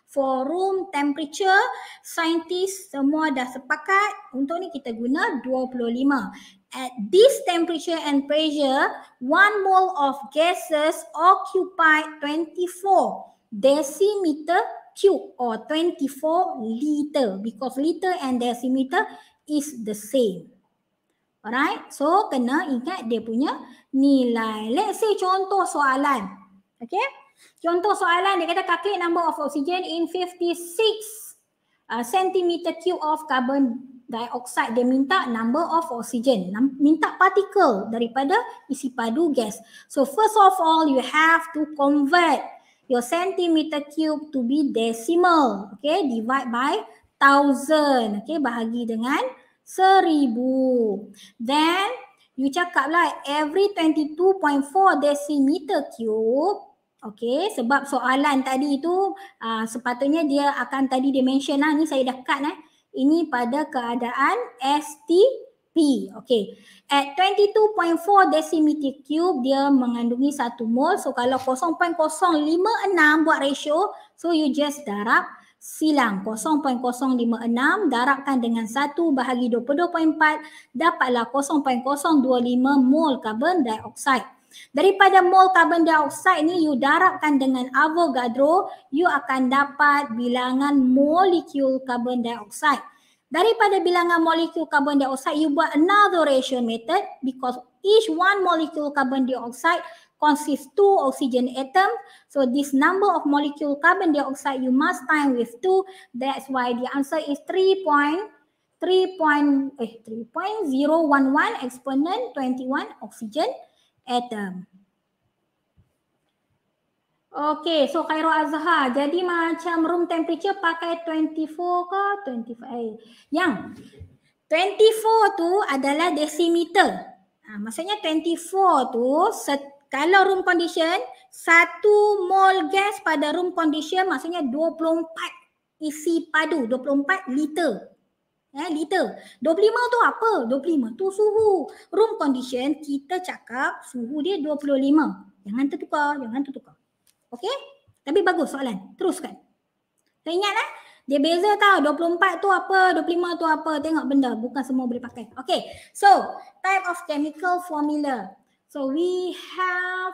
For room temperature, scientists semua dah sepakat untuk ni kita guna 25. At this temperature and pressure, one mole of gases occupy 24 decimeter cube or 24 liter because liter and decimeter is the same. Alright, so kena ingat dia punya nilai. Let's say contoh soalan. Okay, contoh soalan dia kata kaki number of oxygen in 56 uh, centimeter cube of carbon dioxide. Dia minta number of oxygen, minta particle daripada isi padu gas. So first of all, you have to convert your centimeter cube to be decimal. Okay, divide by thousand. Okay, bahagi dengan seribu. Then you cakap lah every 22.4 decimeter cube. Okay sebab soalan tadi tu uh, sepatutnya dia akan tadi dia mention lah ni saya dah cut eh. Ini pada keadaan STP. Okay. At 22.4 decimeter cube dia mengandungi 1 mol. So kalau 0.056 buat ratio. So you just darab 0.056 silang 0.056 darabkan dengan 1 bahagi 22.4 dapatlah 0.025 mol karbon dioksida. Daripada mol karbon dioksida ni you darabkan dengan Avogadro, you akan dapat bilangan molekul karbon dioksida. Daripada bilangan molekul karbon dioksida, you buat another ratio method because each one molekul karbon dioxide consists two oxygen atoms. So this number of molecule carbon dioxide you must time with two. That's why the answer is 3.3.0.11 3 point, eh, exponent 21 oksigen atom. Okay, so Cairo Azhar, jadi macam room temperature pakai 24 ke 25? Eh, yang 24 tu adalah desimeter. Ha, maksudnya 24 tu kalau room condition, satu mol gas pada room condition maksudnya 24 isi padu, 24 liter. Eh, liter. 25 tu apa? 25 tu suhu. Room condition kita cakap suhu dia 25. Jangan tertukar, jangan tertukar. Okay? Tapi bagus soalan. Teruskan. Saya ingat eh. Dia beza tau 24 tu apa, 25 tu apa. Tengok benda. Bukan semua boleh pakai. Okay. So, type of chemical formula. So we have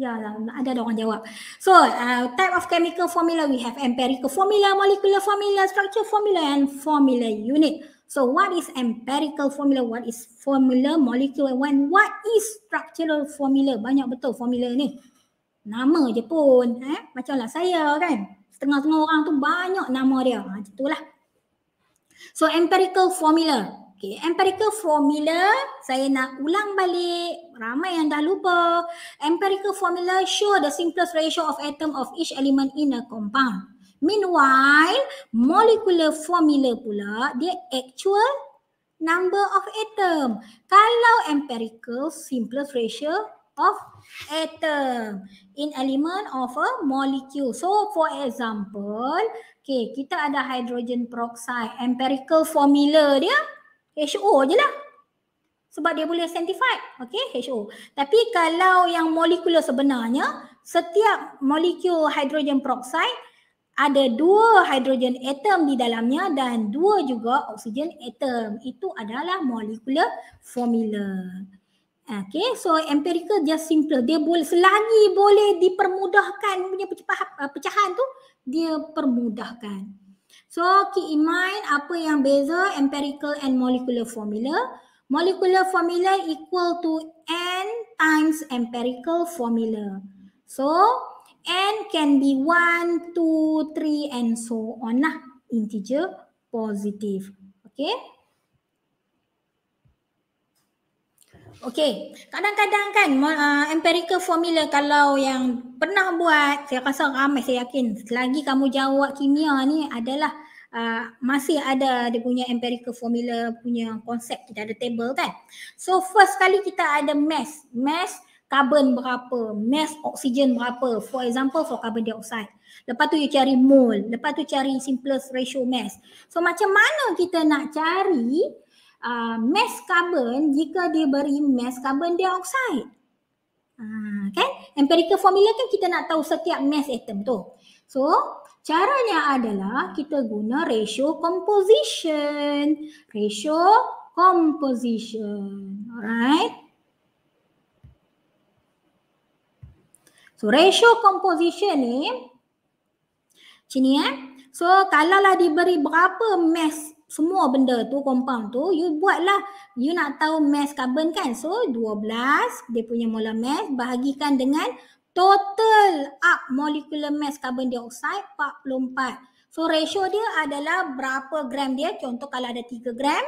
Ya lah, ada orang jawab. So, uh, type of chemical formula, we have empirical formula, molecular formula, structure formula, and formula unit. So, what is empirical formula? What is formula molecular? When what is structural formula? Banyak betul formula ni. Nama je pun. Eh? Macam lah saya kan. Setengah-setengah orang tu banyak nama dia. Ha, macam tu lah. So, empirical formula. Okay, empirical formula, saya nak ulang balik, ramai yang dah lupa. Empirical formula show the simplest ratio of atom of each element in a compound. Meanwhile, molecular formula pula, dia actual number of atom. Kalau empirical, simplest ratio of atom in element of a molecule. So, for example, okay, kita ada hydrogen peroxide, empirical formula dia, HO je lah. Sebab dia boleh sanctified. Okay, HO. Tapi kalau yang molekular sebenarnya, setiap molekul hidrogen peroxide ada dua hidrogen atom di dalamnya dan dua juga oksigen atom. Itu adalah molekular formula. Okay, so empirical just simple. Dia boleh selagi boleh dipermudahkan punya pecahan, pecahan tu, dia permudahkan. So keep in mind apa yang beza empirical and molecular formula. Molecular formula equal to N times empirical formula. So N can be 1, 2, 3 and so on lah. Integer positive. Okay. Okay. Kadang-kadang kan uh, empirical formula kalau yang pernah buat, saya rasa ramai saya yakin. Selagi kamu jawab kimia ni adalah uh, masih ada dia punya empirical formula punya konsep kita ada table kan. So first kali kita ada mass. Mass carbon berapa, mass oksigen berapa. For example for carbon dioxide. Lepas tu you cari mole. Lepas tu cari simplest ratio mass. So macam mana kita nak cari Uh, mass carbon jika dia beri mass carbon dioxide. Uh, kan? Empirical formula kan kita nak tahu setiap mass atom tu. So, caranya adalah kita guna ratio composition. Ratio composition. Alright? So, ratio composition ni macam ni eh. So, kalau diberi berapa mass semua benda tu compound tu you buatlah you nak tahu mass carbon kan so 12 dia punya molar mass bahagikan dengan total up molecular mass carbon dioxide 44 so ratio dia adalah berapa gram dia contoh kalau ada 3 gram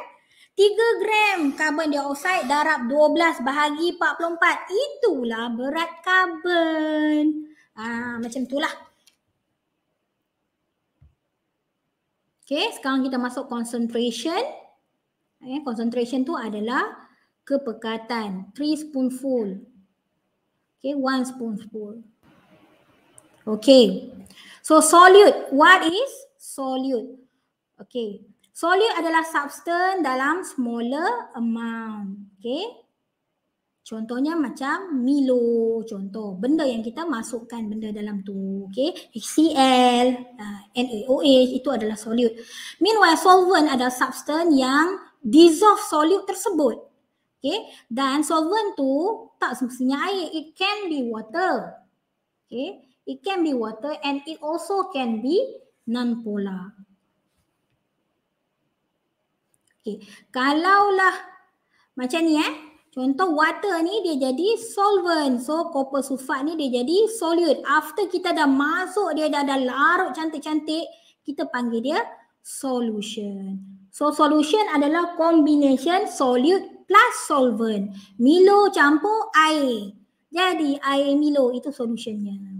3 gram carbon dioxide darab 12 bahagi 44 itulah berat carbon ah macam itulah Okay, sekarang kita masuk concentration. Okay, concentration tu adalah kepekatan. Three spoonful. Okay, one spoonful. Okay, so solute. What is solute? Okay, solute adalah substance dalam smaller amount. Okay. Contohnya macam Milo contoh benda yang kita masukkan benda dalam tu okay HCl uh, ah, NaOH itu adalah solut. meanwhile solvent adalah substan yang dissolve solut tersebut okay dan solvent tu tak semestinya air it can be water okay it can be water and it also can be nonpolar okey kalaulah macam ni eh Contoh water ni dia jadi solvent. So copper sulfate ni dia jadi solute. After kita dah masuk dia dah, dah larut cantik-cantik, kita panggil dia solution. So solution adalah combination solute plus solvent. Milo campur air. Jadi air Milo itu solutionnya.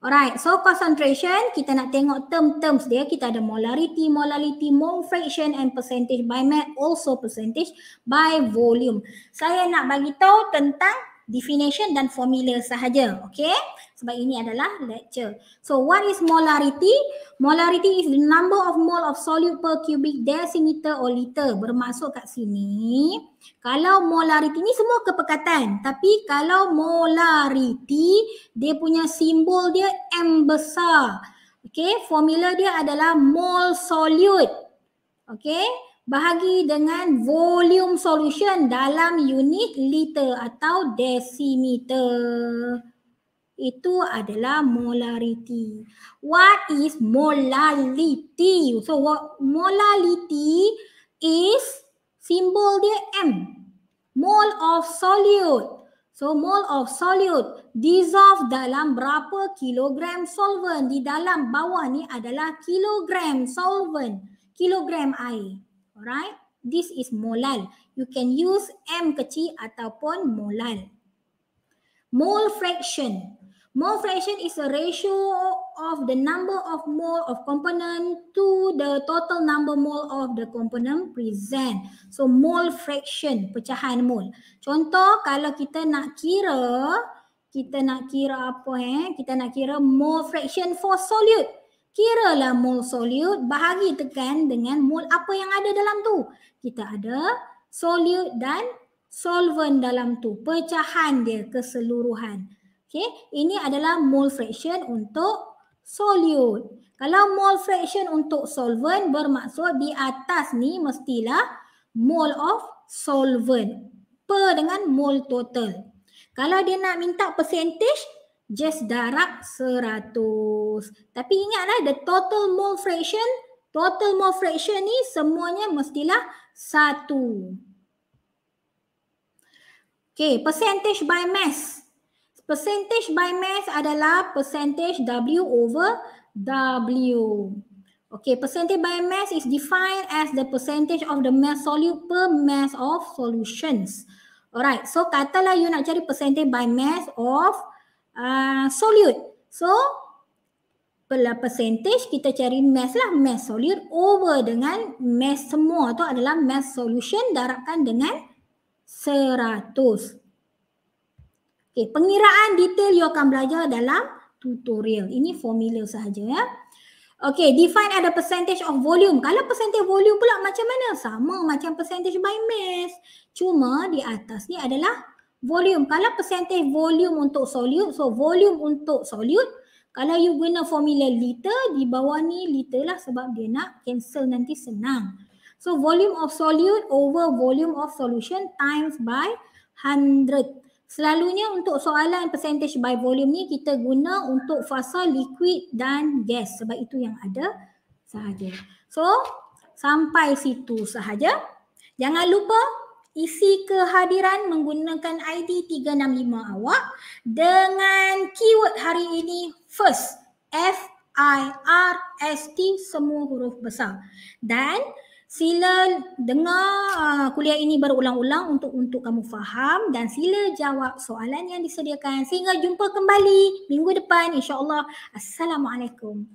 Alright, so concentration, kita nak tengok term-terms dia. Kita ada molarity, molality, mole fraction and percentage by mass, also percentage by volume. Saya nak bagi tahu tentang definition dan formula sahaja. Okay. Sebab ini adalah lecture. So what is molarity? Molarity is the number of mole of solute per cubic decimeter or liter. Bermaksud kat sini. Kalau molarity ni semua kepekatan. Tapi kalau molarity dia punya simbol dia M besar. Okay. Formula dia adalah mole solute. Okay bahagi dengan volume solution dalam unit liter atau desimeter. Itu adalah molarity. What is molality? So what molality is symbol dia M. Mole of solute. So mole of solute dissolve dalam berapa kilogram solvent. Di dalam bawah ni adalah kilogram solvent. Kilogram air. Alright, this is molal. You can use M kecil ataupun molal. Mole fraction. Mole fraction is a ratio of the number of mole of component to the total number mole of the component present. So mole fraction, pecahan mole. Contoh kalau kita nak kira, kita nak kira apa eh? Kita nak kira mole fraction for solute. Kiralah mol solut bahagi tekan dengan mol apa yang ada dalam tu. Kita ada solut dan solvent dalam tu. Pecahan dia keseluruhan. Okay. Ini adalah mol fraction untuk solut. Kalau mol fraction untuk solvent bermaksud di atas ni mestilah mol of solvent. Per dengan mol total. Kalau dia nak minta percentage, just darab 100. Tapi ingatlah the total mole fraction, total mole fraction ni semuanya mestilah 1. Okay, percentage by mass. Percentage by mass adalah percentage W over W. Okay, percentage by mass is defined as the percentage of the mass solute per mass of solutions. Alright, so katalah you nak cari percentage by mass of Ah, solute. So pelah percentage kita cari mass lah mass solute over dengan mass semua tu adalah mass solution darabkan dengan 100. Okay, pengiraan detail you akan belajar dalam tutorial. Ini formula sahaja ya. Okey, define ada percentage of volume. Kalau percentage volume pula macam mana? Sama macam percentage by mass. Cuma di atas ni adalah volume. Kalau percentage volume untuk solute, so volume untuk solute, kalau you guna formula liter, di bawah ni liter lah sebab dia nak cancel nanti senang. So volume of solute over volume of solution times by 100. Selalunya untuk soalan percentage by volume ni kita guna untuk fasa liquid dan gas sebab itu yang ada sahaja. So sampai situ sahaja. Jangan lupa isi kehadiran menggunakan ID 365 awak dengan keyword hari ini first F I R S T semua huruf besar dan sila dengar ah, kuliah ini berulang-ulang untuk untuk kamu faham dan sila jawab soalan yang disediakan sehingga jumpa kembali minggu depan insyaallah assalamualaikum